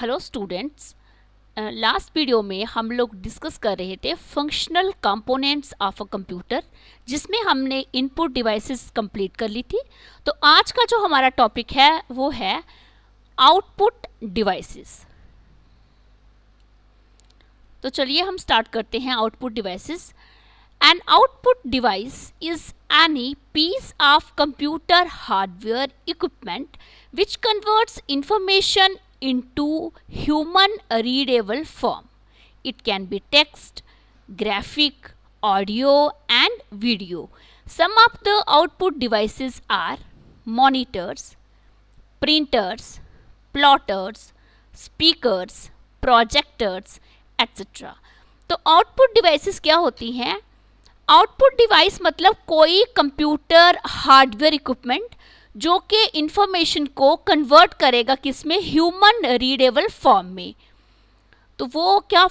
Hello students last video में हम लोग डिस्कस कर रहे थे functional components of a computer जिसमें हमने इनपुट डिवाइसेस कंप्लीट कर ली थी तो आज का जो हमारा टॉपिक है वो है आउटपुट डिवाइसेस तो चलिए हम स्टार्ट करते हैं output devices an output device is any piece of computer hardware equipment which converts information into human readable form. It can be text, graphic, audio and video. Some of the output devices are monitors, printers, plotters, speakers, projectors, etc. तो output devices क्या होती हैं output device मतलब कोई computer hardware equipment जो कि information को convert करेगा किस में ह्यूमन रीडेबल फॉर्म में तो वो क्या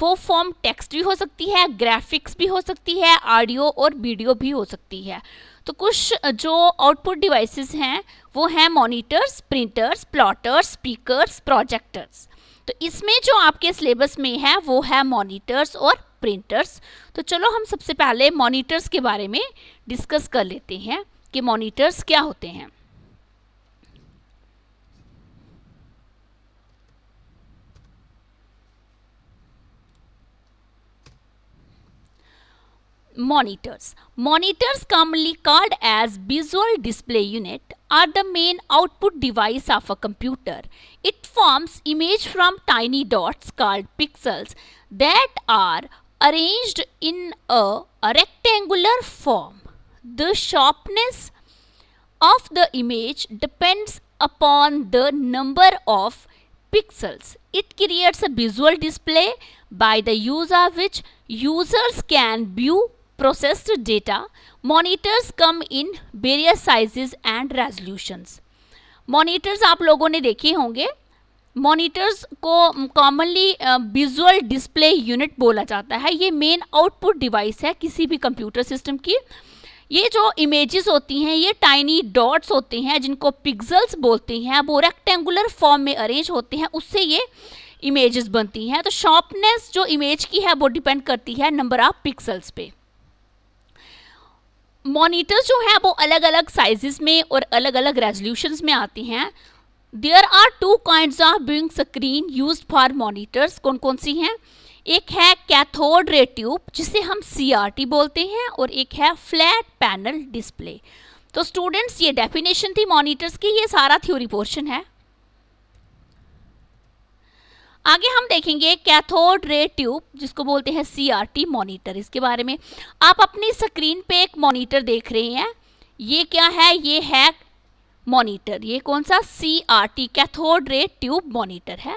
वो फॉर्म टेक्स्ट भी हो सकती है ग्राफिक्स भी हो सकती है ऑडियो और वीडियो भी हो सकती है तो कुछ जो आउटपुट डिवाइसेस हैं वो हैं monitors printers plotters speakers projectors तो इसमें जो आपके सिलेबस में है वो है मॉनिटर्स और प्रिंटर्स तो चलो हम सबसे पहले मॉनिटर्स के बारे में डिस्कस कर लेते हैं कि मॉनिटर्स क्या होते हैं monitors monitors commonly called as visual display unit are the main output device of a computer it forms image from tiny dots called pixels that are arranged in a rectangular form the sharpness of the image depends upon the number of pixels. It creates a visual display by the use of which users can view processed data. Monitors come in various sizes and resolutions. monitors aap logo ne dekhe honge monitors को commonly visual display unit बोला जाता है ये main output device है किसी भी computer system की ये जो इमेजेस होती हैं ये टाइनी डॉट्स होते हैं जिनको पिक्सल्स बोलते हैं वो रेक्टेंगुलर फॉर्म में अरेंज होते हैं उससे ये इमेजेस बनती हैं तो शार्पनेस जो इमेज की है वो डिपेंड करती है नंबर ऑफ पिक्सल्स पे मोनीटर्स जो हैं वो अलग अलग साइजेस में और अलग अलग रेजोल्यूशन में आती हैं there are two kind of being screen use for monitors कौन कौन सी हैं एक है कैथोड रे ट्यूब जिसे हम सी बोलते हैं और एक है फ्लैट पैनल डिस्प्ले तो स्टूडेंट्स ये डेफिनेशन थी मॉनिटर्स की ये सारा थ्योरी पोर्शन है आगे हम देखेंगे कैथोड रे ट्यूब जिसको बोलते हैं सीआरटी मॉनिटर इसके बारे में आप अपनी स्क्रीन पे एक मॉनिटर देख रहे हैं ये क्या है ये है मॉनिटर ये कौन सा CRT cathode ray tube monitor है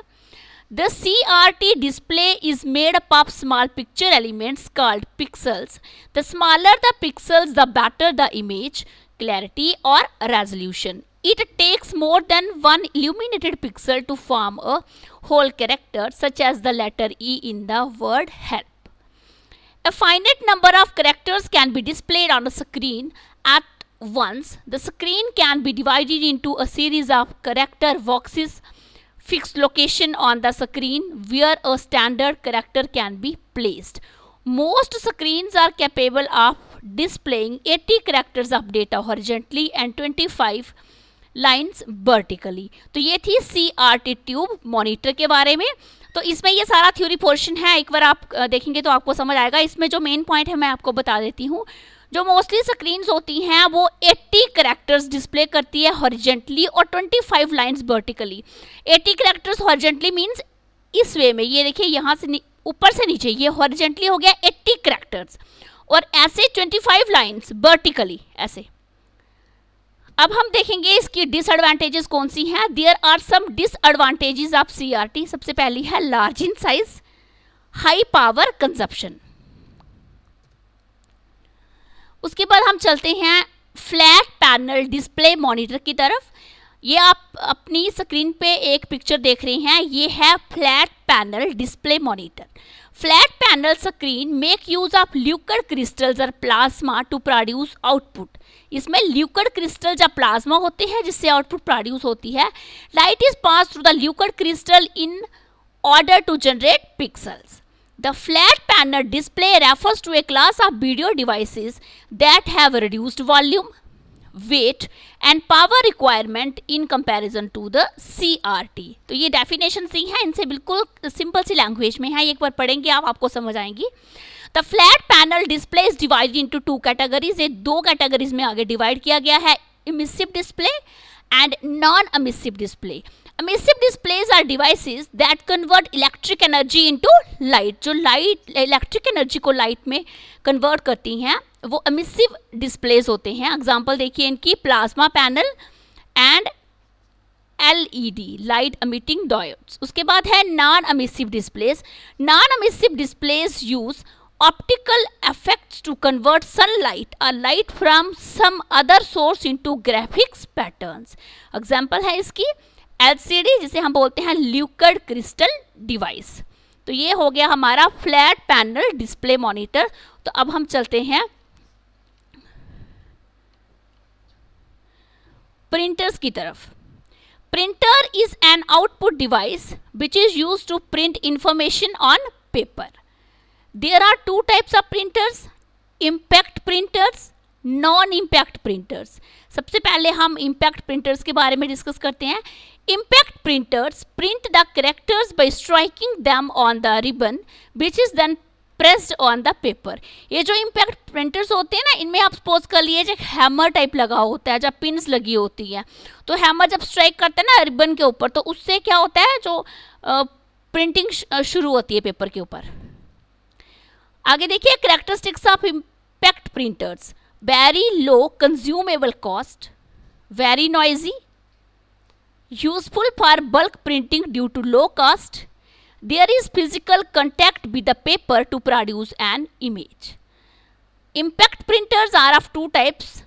The CRT display is made up of small picture elements called pixels. The smaller the pixels, the better the image, clarity or resolution. It takes more than one illuminated pixel to form a whole character such as the letter E in the word help. A finite number of characters can be displayed on a screen at once. The screen can be divided into a series of character boxes fixed location on the screen where a standard character can be placed. Most screens are capable of displaying 80 characters of data horizontally and 25 lines vertically तो ये थी C R T tube monitor के बारे में तो इसमें ये सारा थ्योरी पोर्शन है एक बार आप देखेंगे तो आपको समझ आएगा इसमें जो मेन पॉइंट है मैं आपको बता देती हूँ जो मोस्टली स्क्रीन होती हैं वो 80 करेक्टर्स डिस्प्ले करती है हॉरिजेंटली और 25 lines vertically eighty characters horizontally means इस वे में ये देखिए यहाँ से ऊपर से नीचे ये हॉरिजेंटली हो गया 80 करेक्टर्स और ऐसे 25 लाइन्स वर्टिकली ऐसे अब हम देखेंगे इसकी डिसएडवांटेजेस कौन सी हैं there are some disadvantages of CRT सबसे पहली है large in size high power consumption उसके बाद हम चलते हैं फ्लैट पैनल डिस्प्ले मॉनिटर की तरफ ये आप अपनी स्क्रीन पे एक पिक्चर देख रहे हैं ये है flat panel display monitor flat panel screen make use of liquid crystals और प्लाज्मा टू प्रोड्यूस आउटपुट इसमें ल्यूकर क्रिस्टल या प्लाज्मा होते हैं जिससे आउटपुट प्रोड्यूस होती है light is pass through the liquid crystal in order to generate pixels The flat panel display refers to a class of video devices that have reduced volume, weight and power requirement in comparison to the CRT. तो ये definition सी है इनसे बिल्कुल simple सी language में है एक बार पढ़ेंगे आप आपको समझ आएंगी the flat panel display is divide into two categories ये दो कैटेगरीज में आगे डिवाइड किया गया है emissive display and non emissive display emissive displays are devices that convert electric energy into light जो लाइट इलेक्ट्रिक एनर्जी को लाइट में कन्वर्ट करती हैं वो एमिसिव डिस्प्लेज होते हैं एग्जांपल देखिए इनकी plasma panel and LED light emitting diodes उसके बाद है non emissive displays non emissive displays use optical effects to convert sunlight or light from some other source into graphics patterns example है इसकी LCD जिसे हम बोलते हैं ल्यूकड क्रिस्टल डिवाइस तो ये हो गया हमारा फ्लैट पैनल डिस्प्ले मॉनिटर तो अब हम चलते हैं प्रिंटर्स की तरफ printer is an output device which is use to print information on paper there are two types of printers impact printers non impact printers सबसे पहले हम इम्पैक्ट प्रिंटर्स के बारे में डिस्कस करते हैं Impact printers print the characters by striking them on the ribbon which is then pressed on the paper ये जो इम्पैक्ट प्रिंटर्स होते हैं ना इनमें आप सपोज कर लिए जब हैमर टाइप लगा होता है जब pins लगी होती तो है तो हैमर जब स्ट्राइक करते हैं ना रिबन के ऊपर तो उससे क्या होता है जो प्रिंटिंग शुरू होती है पेपर के ऊपर आगे देखिए characteristics of impact printers very low consumable cost very noisy useful for bulk printing due to low cost. There is physical contact with the paper to produce an image. Impact printers are of two types.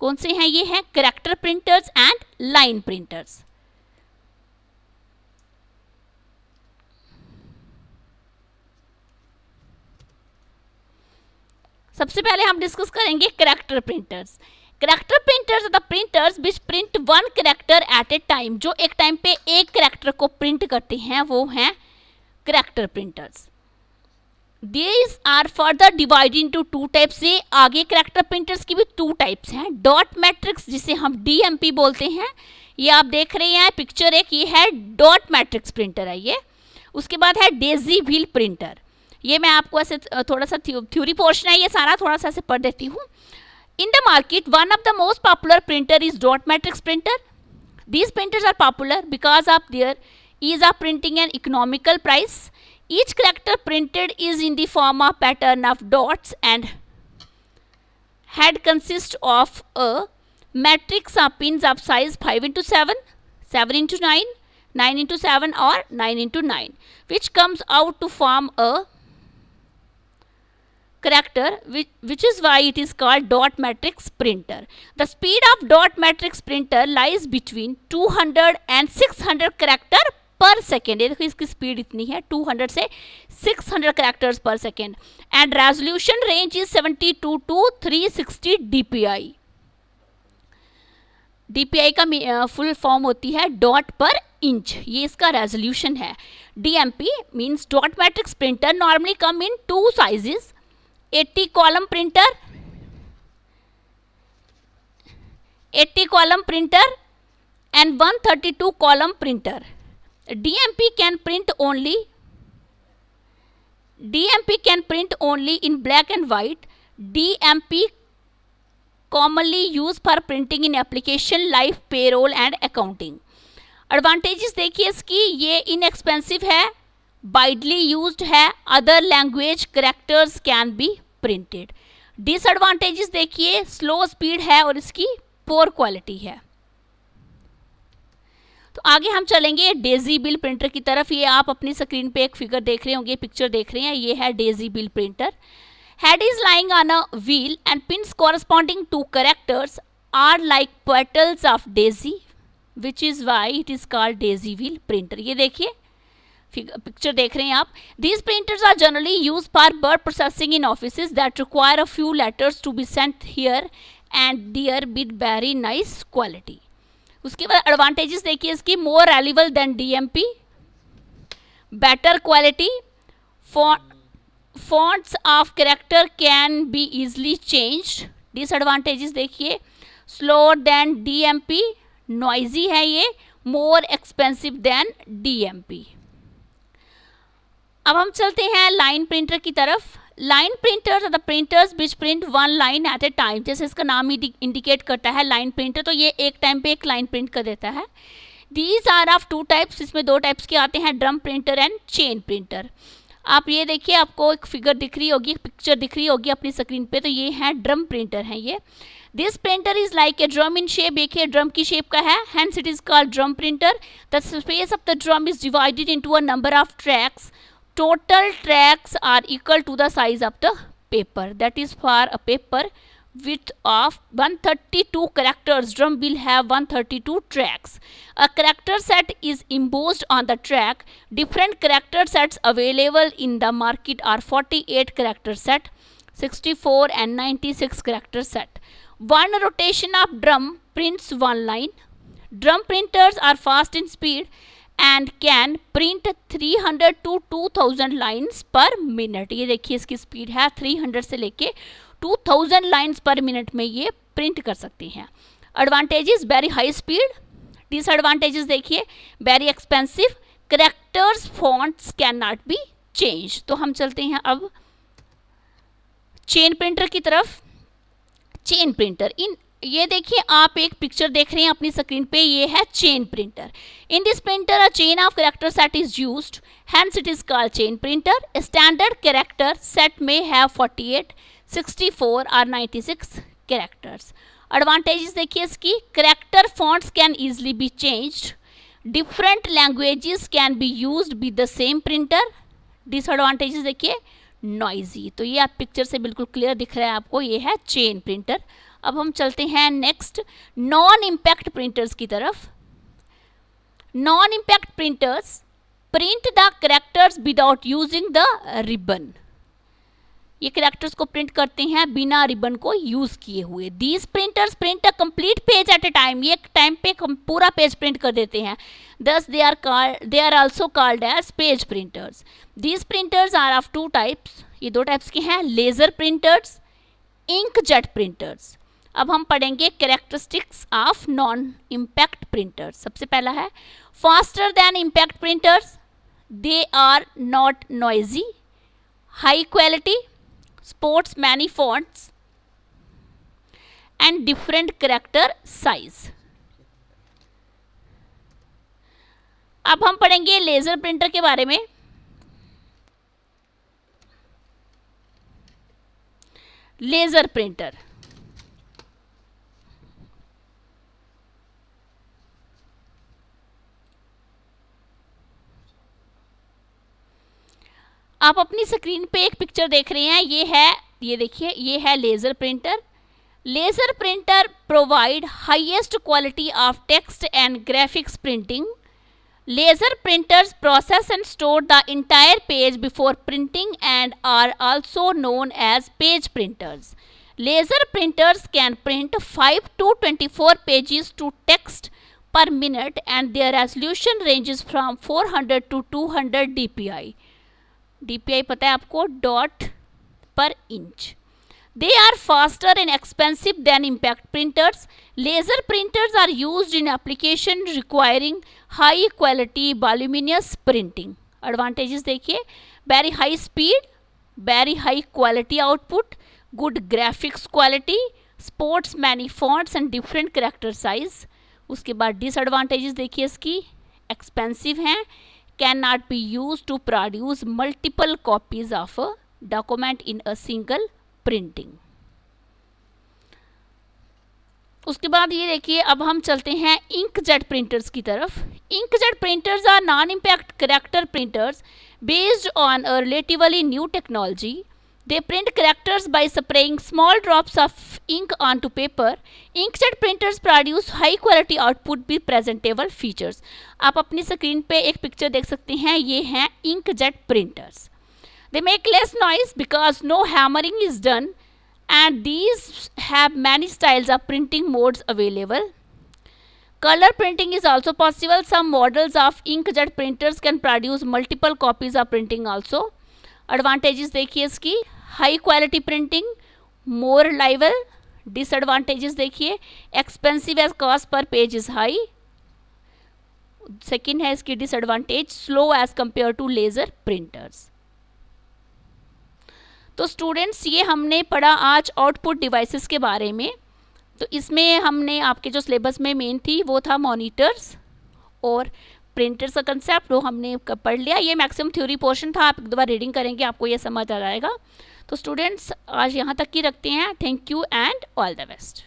कौन से हैं ये हैं character printers and line printers सबसे पहले हम discuss करेंगे character printers character printers the printers which print one character at a time जो एक टाइम पे एक करेक्टर को प्रिंट करते हैं वो हैं character printers these are further divide in two types ये आगे करेक्टर प्रिंटर्स की भी टू टाइप्स हैं डॉट मैट्रिक्स जिसे हम पी बोलते हैं ये आप देख रहे हैं पिक्चर एक ये है डॉट मैट्रिक्स प्रिंटर है ये उसके बाद है डेजी व्हील प्रिंटर ये मैं आपको ऐसे थोड़ा सा थ्योरी पोर्शन है ये सारा थोड़ा सा ऐसे पढ़ देती हूँ In the market, one of the most popular printer is dot matrix printer. These printers are popular because of their ease of printing and economical price. Each character printed is in the form of pattern of dots and head consists of a matrix of pins of size 5 into 7, 7 into 9, 9 into 7 or 9 into 9 which comes out to form a character which, which is why it is called dot matrix printer. The speed of dot matrix printer lies between 200 and 600 character per second ये देखो इसकी speed इतनी है 200 से 600 hundred per second and resolution range is 72 to two DPI DPI का full form uh, होती है dot per inch ये इसका रेजोल्यूशन है DMP means dot matrix printer normally come in two sizes eighty column printer eighty column printer and one thirty two column printer DMP can print only DMP can print only in black and white DMP commonly use for printing in application like payroll and accounting advantages देखिए इसकी ये inexpensive है widely use है other language characters can be printed disadvantages देखिए slow speed है और इसकी poor quality है तो आगे हम चलेंगे डेजी बिल प्रिंटर की तरफ ये आप अपनी स्क्रीन पे एक फिगर देख रहे होंगे पिक्चर देख रहे हैं ये है daisy wheel printer head is lying on a wheel and pins corresponding to characters are like petals of daisy which is why it is called daisy wheel printer ये देखिए पिक्चर देख रहे हैं आप these printers are generally use for word processing in office that require a few letters to be sent here and there with very nice quality उसके बाद advantages देखिए इसकी मोर रेलिबल than DMP better quality fonts of character can be easily change disadvantages देखिए slower than D M P noisy है ये more expensive than D M P अब हम चलते हैं लाइन प्रिंटर की तरफ line printer the printers which print one line at a time जैसे इसका नाम ही इंडिकेट करता है लाइन प्रिंटर तो ये एक टाइम पे एक लाइन प्रिंट कर देता है these are of two types इसमें दो टाइप्स के आते हैं drum printer and chain printer आप ये देखिए आपको एक फिगर दिख रही होगी पिक्चर दिख रही होगी अपनी स्क्रीन पे तो ये है ड्रम प्रिंटर है ये this printer is like a drum in shape देखिए ड्रम की शेप का है hence it is called drum printer the space of the drum is divided into a number of tracks total tracks are equal to the size of the paper that is for a paper width of 132 characters drum will have 132 tracks a character set is embossed on the track different character sets available in the market are 48 character set 64 and 96 character set one rotation of drum prints one line drum printers are fast in speed and can print 300 to two thousand lines per minute ये देखिए इसकी speed है 300 से लेके 2000 lines per minute में ये print कर सकती हैं advantages very high speed disadvantages देखिए very expensive characters fonts can not be change तो हम चलते हैं अब चेन प्रिंटर की तरफ चेन प्रिंटर इन ये देखिए आप एक पिक्चर देख रहे हैं अपनी स्क्रीन पे ये है chain printer in this printer a chain of character set is use hence it is call chain printer standard character set में है 48, 64 और 96 करेक्टर्स एडवांटेजेस देखिए इसकी character fonts can easily be changed different languages can be use with the same printer disadvantages देखिए noisy तो ये आप picture से बिल्कुल क्लियर दिख रहा है आपको ये है चेन प्रिंटर अब हम चलते हैं नेक्स्ट नॉन इम्पैक्ट प्रिंटर्स की तरफ non impact printers print the characters without using the ribbon ये करेक्टर्स को प्रिंट करते हैं बिना रिबन को यूज़ किए हुए these printers print a complete page at a time ये टाइम पे पूरा पेज प्रिंट कर देते हैं thus they are called they are also called as page printers these printers are of two types ये दो टाइप्स के हैं laser printers ink jet printers अब हम पढ़ेंगे characteristics of non impact printers सबसे पहला है faster than impact printers they are not noisy high quality supports many fonts and different character size अब हम पढ़ेंगे लेज़र प्रिंटर के बारे में लेज़र प्रिंटर आप अपनी स्क्रीन पे एक पिक्चर देख रहे हैं ये है ये देखिए ये है laser printer laser printer provide highest quality of text and graphics printing laser printers process and store the entire page before printing and are also known as page printers laser printers can print five to twenty four pages to text per minute and their resolution ranges from hundred to two hundred D P I D P I पता है आपको dot per inch they are faster and expensive than impact printers laser printers are use in application requiring high quality voluminous printing advantages देखिए very high speed very high quality output good graphics quality supports many fonts and different character size उसके बाद disadvantages देखिए इसकी expensive हैं cannot be used to produce multiple copies of a document in a single printing. उसके बाद ये देखिए अब हम चलते हैं इंकजेट प्रिंटर्स की तरफ inkjet printers are non impact character printers based on a relatively new technology They print characters by spraying small drops of ink onto paper. Inkjet printers produce high quality output with presentable features. आप अपनी screen पे एक picture देख सकते हैं ये हैं inkjet printers. They make less noise because no hammering is done and these have many styles of printing modes available. Color printing is also possible. Some models of inkjet printers can produce multiple copies of printing also. Advantages देखिए इसकी high quality printing more lively disadvantages देखिए expensive as cost per page is high second है इसकी disadvantage slow as compare to laser printers तो students ये हमने पढ़ा आज आउटपुट डिवाइसेस के बारे में तो इसमें हमने आपके जो सिलेबस में मेन थी वो था मॉनिटर्स और प्रिंटर्स का कंसेप्ट वो हमने पढ़ लिया ये मैक्सिमम थ्योरी पोर्शन था आप एक दो बार रीडिंग करेंगे आपको ये समझ आ जाएगा तो स्टूडेंट्स आज यहाँ तक की रखते हैं thank you and all the best